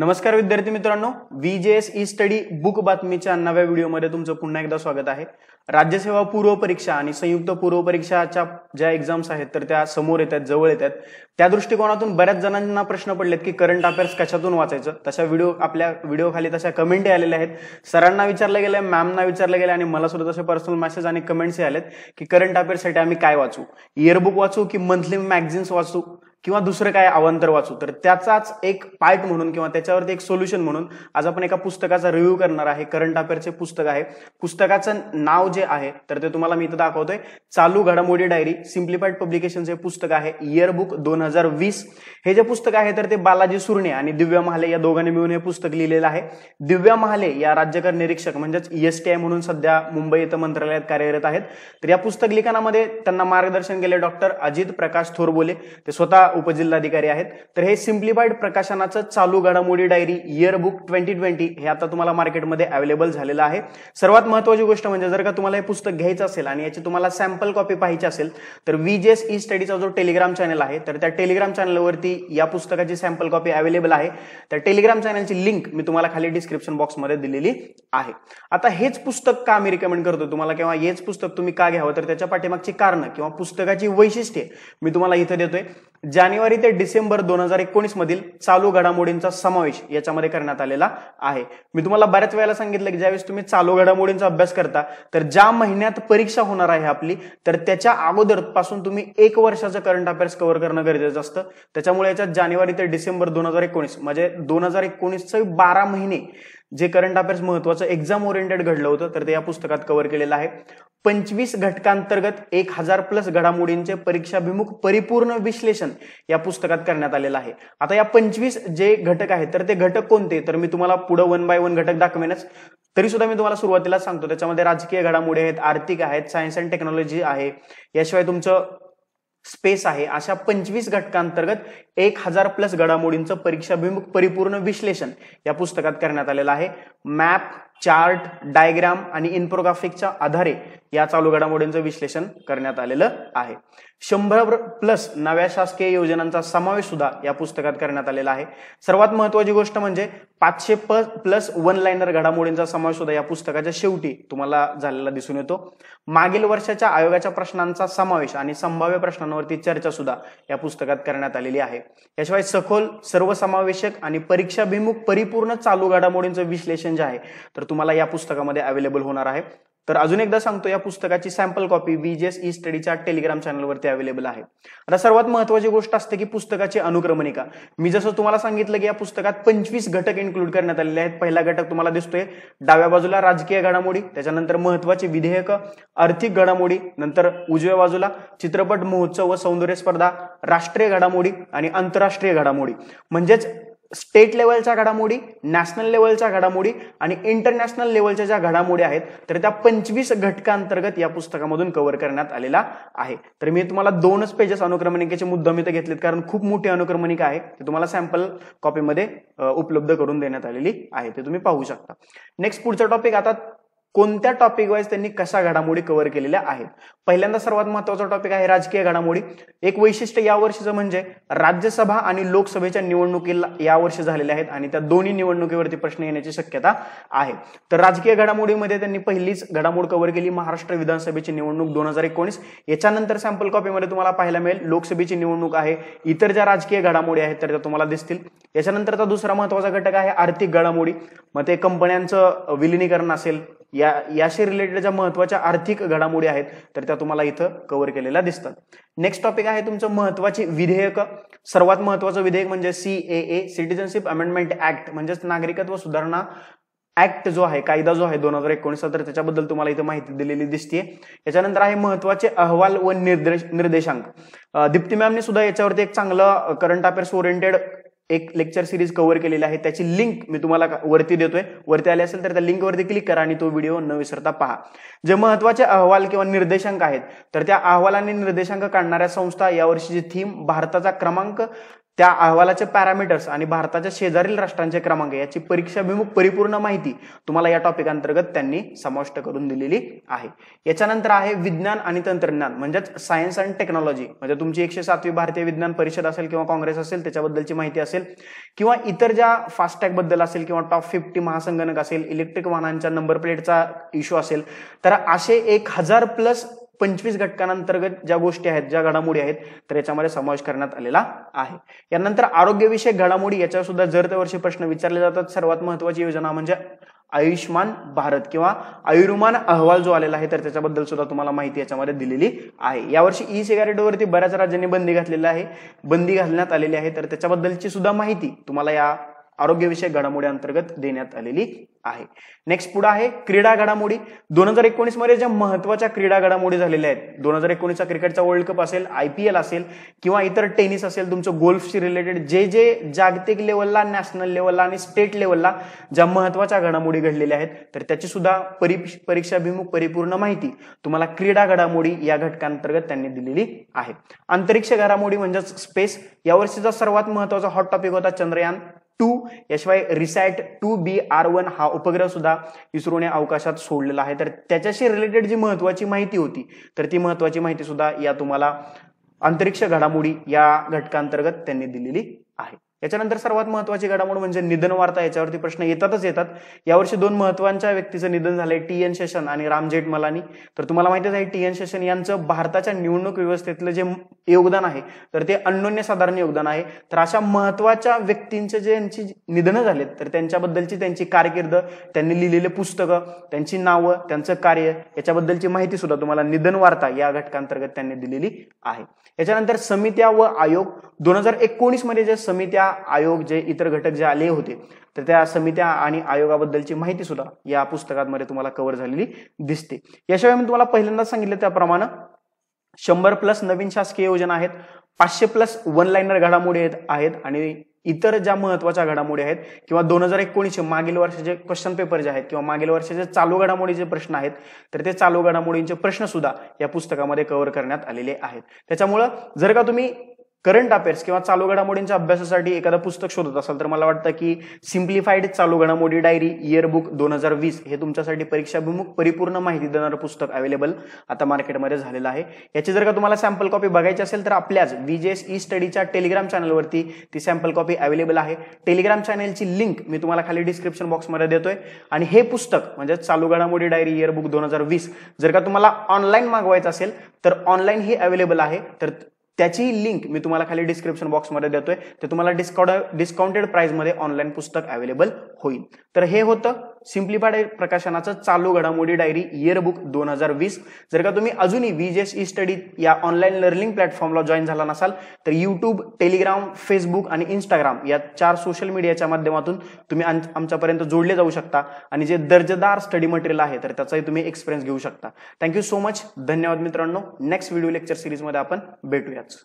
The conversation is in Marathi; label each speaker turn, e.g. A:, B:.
A: नमस्कार विद्यार्थी मित्रांनो एस ई स्टडी बुक बातमीच्या नव्या व्हिडिओमध्ये तुमचं पुन्हा एकदा स्वागत आहे राज्यसेवा पूर्व परीक्षा आणि संयुक्त पूर्व परीक्षाच्या ज्या एक्झाम्स आहेत तर त्या समोर येतात जवळ येतात त्या दृष्टिकोनातून बऱ्याच जणांना प्रश्न पडलेत की करंट अफेअर्स कशातून वाचायचं तशा व्हिडिओ आपल्या व्हिडिओ खाली तशा कमेंटही आलेल्या आहेत सरांना विचारलं गेलं मॅमना विचारलं गेलं आणि मला सुद्धा तसे पर्सनल मेसेज आणि कमेंट्सही आलेत की करंट अफेअर्ससाठी आम्ही काय वाचू इयरबुक वाचू की मंथली मॅगझिन्स वाचू किंवा दुसरं काय अवांतर वाचू तर त्याचाच एक पार्ट म्हणून किंवा त्याच्यावरती एक सोल्युशन म्हणून आज आपण एका पुस्तकाचा रिव्ह्यू करणार आहे करंट अफेअरचे पुस्तक आहे पुस्तकाचं नाव जे आहे तर ते तुम्हाला मी इथं दाखवतोय चालू घडामोडी डायरी सिम्प्लिफाईड हे पुस्तक आहे इयरबुक दोन हजार वीस हे जे पुस्तक आहे तर ते बालाजी सुर्णे आणि दिव्या महाले या दोघांनी मिळून हे पुस्तक लिहिलेलं आहे दिव्या महाले या राज्यकर निरीक्षक म्हणजेच ईएसटीआय e म्हणून सध्या मुंबई इथं मंत्रालयात कार्यरत आहेत तर या पुस्तक लिखाणामध्ये त्यांना मार्गदर्शन केले डॉक्टर अजित प्रकाश थोरबोले ते स्वतः उपजिल्हाधिकारी आहेत तर हे सिम्प्लिफाईड प्रकाशनाचं चालू घडामोडी diary year book twenty twenty हे आता तुम्हाला मार्केटमध्ये अवेलेबल झालेलं आहे सर्वात महत्वाची गोष्ट म्हणजे जर का तुम्हाला हे पुस्तक घ्यायचं असेल आणि याची तुम्हाला सॅम्पल कॉपी पाहिजे असेल तर विजेस ई स्टडीचा जो टेलिग्राम चॅनल आहे तर त्या टेलिग्राम चॅनलवरती या पुस्तकाची सॅम्पल कॉपी अवेलेबल आहे त्या टेलिग्राम चॅनलची लिंक मी तुम्हाला खाली डिस्क्रिप्शन बॉक्समध्ये दिलेली आहे आता हेच पुस्तक का मी रिकमेंड करतो तुम्हाला किंवा हेच पुस्तक तुम्ही का घ्यावं तर त्याच्या पाठीमागची कारणं किंवा पुस्तकाची वैशिष्ट्ये मी तुम्हाला इथं देतोय जानेवारी ते डिसेंबर दोन हजार एकोणीस मधील चालू घडामोडींचा समावेश याच्यामध्ये करण्यात आलेला आहे मी तुम्हाला बऱ्याच वेळेला सांगितलं की ज्यावेळेस तुम्ही चालू घडामोडींचा अभ्यास करता तर ज्या महिन्यात परीक्षा होणार आहे आपली तर त्याच्या अगोदरपासून तुम्ही एक वर्षाचं करंट अफेअर्स कव्हर करणं गरजेचं असतं त्याच्यामुळे याच्यात जानेवारी ते डिसेंबर दोन हजार एकोणीस म्हणजे दोन हजार एकोणीसचे बारा महिने जे करंट अफेअर्स महत्वाचं एक्झाम ओरिएंटेड घडलं होतं तर ते या पुस्तकात कव्हर केलेलं आहे पंचवीस घटकांतर्गत एक हजार प्लस घडामोडींचे परीक्षाभिमुख परिपूर्ण विश्लेषण या पुस्तकात करण्यात आलेलं आहे आता या पंचवीस जे घटक आहेत तर ते घटक कोणते तर मी तुम्हाला पुढे वन बाय वन घटक दाखवेनच तरी सुद्धा मी तुम्हाला सुरुवातीला सांगतो त्याच्यामध्ये राजकीय घडामोडी आहेत आर्थिक आहेत सायन्स अँड टेक्नॉलॉजी आहे याशिवाय तुमचं स्पेस आहे अशा पंचवीस घटकांतर्गत एक हजार प्लस घडामोडींचं परीक्षाभिमुख परिपूर्ण विश्लेषण या पुस्तकात करण्यात आलेलं आहे मॅप चार्ट डायग्राम आणि इन्फोग्राफिकच्या आधारे या चालू घडामोडींचं विश्लेषण करण्यात आलेलं आहे शंभर प्लस नव्या शासकीय योजनांचा समावेश सुद्धा या पुस्तकात करण्यात आलेला आहे सर्वात महत्वाची गोष्ट म्हणजे पाचशे प्लस वन लाईनर घडामोडींचा समावेश सुद्धा या पुस्तकाच्या शेवटी तुम्हाला झालेला दिसून येतो मागील वर्षाच्या आयोगाच्या प्रश्नांचा समावेश आणि संभाव्य प्रश्नांवरती चर्चा सुद्धा या पुस्तकात करण्यात आलेली आहे याशिवाय सखोल सर्वसमावेशक आणि परीक्षाभिमुख परिपूर्ण चालू घडामोडींचं विश्लेषण जे आहे तर तुम्हाला या पुस्तकामध्ये अवेलेबल होणार आहे तर अजून एकदा सांगतो या पुस्तकाची सॅम्पल कॉपी एस ई स्टडीच्या टेलिग्राम चॅनलवरती अवेलेबल आहे आता सर्वात महत्वाची गोष्ट असते की पुस्तकाची अनुक्रमणिका मी जसं तुम्हाला सांगितलं की या पुस्तकात पंचवीस घटक इन्क्लूड करण्यात आलेले आहेत पहिला घटक तुम्हाला दिसतोय डाव्या बाजूला राजकीय घडामोडी त्याच्यानंतर महत्वाची विधेयक आर्थिक घडामोडी नंतर उजव्या बाजूला चित्रपट महोत्सव व सौंदर्य स्पर्धा राष्ट्रीय घडामोडी आणि आंतरराष्ट्रीय घडामोडी म्हणजेच स्टेट लेवलच्या घडामोडी नॅशनल लेवलच्या घडामोडी आणि इंटरनॅशनल लेवलच्या ज्या घडामोडी आहेत तर त्या पंचवीस घटकांतर्गत या पुस्तकामधून कव्हर करण्यात आलेला आहे तर मी तुम्हाला दोनच पेजेस अनुक्रमणिकेचे मुद्दाम इथे घेतलेत कारण खूप मोठी अनुक्रमणिका आहे ती तुम्हाला सॅम्पल कॉपीमध्ये उपलब्ध करून देण्यात आलेली आहे ते तुम्ही पाहू शकता नेक्स्ट पुढचा टॉपिक आता कोणत्या टॉपिक वाईज त्यांनी कशा घडामोडी कव्हर केलेल्या आहेत पहिल्यांदा सर्वात महत्वाचा टॉपिक आहे राजकीय घडामोडी एक वैशिष्ट्य यावर्षीचं म्हणजे राज्यसभा आणि लोकसभेच्या निवडणुकीला वर्षी झालेल्या आहेत आणि त्या दोन्ही निवडणुकीवरती प्रश्न येण्याची शक्यता आहे तर राजकीय घडामोडीमध्ये त्यांनी पहिलीच घडामोड कव्हर केली महाराष्ट्र विधानसभेची निवडणूक दोन हजार एकोणीस याच्यानंतर सॅम्पल कॉपीमध्ये तुम्हाला पाहायला मिळेल लोकसभेची निवडणूक आहे इतर ज्या राजकीय घडामोडी आहेत तर त्या तुम्हाला दिसतील याच्यानंतरचा दुसरा महत्वाचा घटक आहे आर्थिक घडामोडी मग ते कंपन्यांचं विलिनीकरण असेल या याशी रिलेटेड ज्या महत्वाच्या आर्थिक घडामोडी आहेत तर त्या तुम्हाला इथं कव्हर केलेल्या दिसतात नेक्स्ट टॉपिक आहे तुमचं महत्वाची विधेयक सर्वात महत्वाचं विधेयक म्हणजे C A A citizenship amendment act म्हणजेच नागरिकत्व सुधारणा ऍक्ट जो आहे कायदा जो आहे दोन हजार एकोणीसचा तर त्याच्याबद्दल तुम्हाला इथं माहिती दिलेली दिसते याच्यानंतर आहे महत्वाचे अहवाल व निर्देश निर्देशांक दीप्ती मॅमने सुद्धा याच्यावरती एक चांगलं करंट अफेअर्स ओरिएंटेड एक लेक्चर सिरीज कव्हर केलेली आहे त्याची लिंक मी तुम्हाला वरती देतोय वरती आली असेल तर त्या लिंकवरती क्लिक करा आणि तो व्हिडिओ न विसरता पहा जे महत्वाचे अहवाल किंवा निर्देशांक आहेत तर त्या अहवाल निर्देशांक काढणाऱ्या संस्था यावर्षीची थीम भारताचा क्रमांक त्या अहवालाचे पॅरामीटर्स आणि भारताच्या शेजारील राष्ट्रांचे क्रमांक याची परीक्षाभिमुख परिपूर्ण माहिती तुम्हाला या टॉपिक अंतर्गत त्यांनी समाविष्ट करून दिलेली आहे याच्यानंतर आहे विज्ञान आणि तंत्रज्ञान म्हणजेच सायन्स अँड टेक्नॉलॉजी म्हणजे तुमची एकशे सातवी भारतीय विज्ञान परिषद असेल किंवा काँग्रेस असेल त्याच्याबद्दलची माहिती असेल किंवा इतर ज्या फास्टॅग बद्दल असेल किंवा टॉप फिफ्टी महासंगणक असेल इलेक्ट्रिक वाहनांच्या नंबर प्लेटचा इश्यू असेल तर असे एक हजार प्लस पंचवीस घटकांतर्गत ज्या गोष्टी आहेत ज्या घडामोडी आहेत तर याच्यामध्ये समावेश करण्यात आलेला आहे यानंतर आरोग्यविषयक घडामोडी याच्यावर सुद्धा जर वर्षी प्रश्न विचारले जातात सर्वात महत्वाची योजना म्हणजे आयुष्यमान भारत किंवा आयुर्मान अहवाल जो आलेला आहे तर त्याच्याबद्दल सुद्धा तुम्हाला माहिती याच्यामध्ये दिलेली आहे यावर्षी ई सिगारेटवरती बऱ्याच राज्यांनी बंदी घातलेली आहे बंदी घालण्यात आलेली आहे तर त्याच्याबद्दलची सुद्धा माहिती तुम्हाला या आरोग्यविषयक घडामोडी अंतर्गत देण्यात आलेली आहे नेक्स्ट पुढे आहे क्रीडा घडामोडी दोन हजार एकोणीस मध्ये ज्या महत्वाच्या क्रीडा घडामोडी झालेल्या आहेत दोन हजार एकोणीसचा क्रिकेटचा वर्ल्ड कप असेल आयपीएल असेल किंवा इतर टेनिस असेल तुमचं गोल्फशी रिलेटेड जे जे जागतिक लेवलला नॅशनल लेवलला आणि स्टेट लेवलला ज्या महत्वाच्या घडामोडी घडलेल्या आहेत तर त्याची सुद्धा परीक्षाभिमुख परिपूर्ण माहिती तुम्हाला क्रीडा घडामोडी या घटकांतर्गत त्यांनी दिलेली आहे अंतरिक्ष घडामोडी म्हणजेच स्पेस यावर्षीचा सर्वात महत्वाचा हॉट टॉपिक होता चंद्रयान टू याशिवाय RISAT two B R one हा उपग्रह सुद्धा इस्रोने अवकाशात सोडलेला आहे तर त्याच्याशी रिलेटेड जी महत्वाची माहिती होती तर ती महत्वाची माहिती सुद्धा या तुम्हाला अंतरिक्ष घडामोडी या घटकांतर्गत त्यांनी दिलेली आहे याच्यानंतर सर्वात महत्वाची घडामोड म्हणजे निधन वार्ता याच्यावरती प्रश्न येतातच येतात यावर्षी दोन महत्वाच्या व्यक्तीचं निधन झालंय टी एन शेषन आणि राम जेठमलानी तर तुम्हाला माहितीच आहे टी एन शेषन यांचं भारताच्या निवडणूक व्यवस्थेतलं जे योगदान आहे तर ते अन्योन्यसाधारण योगदान आहे तर अशा महत्वाच्या व्यक्तींचे जे यांची निधनं झालेत तर त्यांच्याबद्दलची त्यांची कारकीर्द त्यांनी लिहिलेले पुस्तकं त्यांची नावं त्यांचं कार्य याच्याबद्दलची माहिती सुद्धा तुम्हाला निधन वार्ता या घटकांतर्गत त्यांनी दिलेली आहे याच्यानंतर समित्या व आयोग दोन हजार एकोणीस मध्ये जे समित्या आयोग जे इतर घटक जे आले होते तर त्या समित्या आणि आयोगाबद्दलची माहिती सुद्धा या पुस्तकांमध्ये तुम्हाला कव्हर झालेली दिसते याशिवाय मी तुम्हाला पहिल्यांदा सांगितलं त्याप्रमाणे शंभर प्लस नवीन शासकीय योजना आहेत पाचशे प्लस वन लाईनर घडामोडी आहेत आणि इतर ज्या महत्वाच्या घडामोडी आहेत किंवा दोन हजार एकोणीसचे मागील वर्षाचे क्वेश्चन पेपर जे आहेत किंवा मागील वर्षाचे चालू घडामोडीचे प्रश्न आहेत तर ते चालू घडामोडींचे प्रश्न सुद्धा या पुस्तकामध्ये कव्हर करण्यात आलेले आहेत त्याच्यामुळं जर का तुम्ही करंट अफेअर्स किंवा चालू घडामोडींच्या अभ्यासासाठी एखादं पुस्तक शोधत असाल तर मला वाटतं की सिम्प्लिफाईड चालू घडामोडी डायरी इयरबुक दोन हजार वीस हे तुमच्यासाठी परीक्षाभिमुख परिपूर्ण माहिती देणारं पुस्तक अवेलेबल आता मार्केटमध्ये झालेलं आहे याची जर का तुम्हाला सॅम्पल कॉपी बघायची असेल तर आपल्याच विजेस ई स्टडीच्या टेलिग्राम चॅनलवरती ती सॅम्पल कॉपी अवेलेबल आहे टेलिग्राम चॅनलची लिंक मी तुम्हाला खाली डिस्क्रिप्शन बॉक्समध्ये देतोय आणि हे पुस्तक म्हणजे चालू घडामोडी डायरी इयरबुक दोन हजार वीस जर का तुम्हाला ऑनलाईन मागवायचं असेल तर ऑनलाईन ही अवेलेबल आहे तर त्याचीही लिंक मी तुम्हाला खाली डिस्क्रिप्शन बॉक्समध्ये देतोय ते तुम्हाला डिस्काउंट डिस्काउंटेड प्राइसमध्ये ऑनलाईन पुस्तक अवेलेबल होईल तर हे होतं सिम्प्लिफाड प्रकाशनाचं चालू घडामोडी डायरी इयरबुक दोन हजार वीस जर का तुम्ही अजूनही व्हीजेस ई स्टडी या ऑनलाईन लर्निंग प्लॅटफॉर्मला जॉईन झाला नसाल तर युट्यूब टेलिग्राम फेसबुक आणि इंस्टाग्राम या चार सोशल मीडियाच्या माध्यमातून तुम्ही आमच्यापर्यंत जोडले जाऊ शकता आणि जे दर्जेदार स्टडी मटेरियल आहे तर त्याचाही तुम्ही एक्सपिरियन्स घेऊ शकता थँक्यू सो मच धन्यवाद मित्रांनो नेक्स्ट व्हिडिओ लेक्चर सिरीजमध्ये आपण भेटूयाच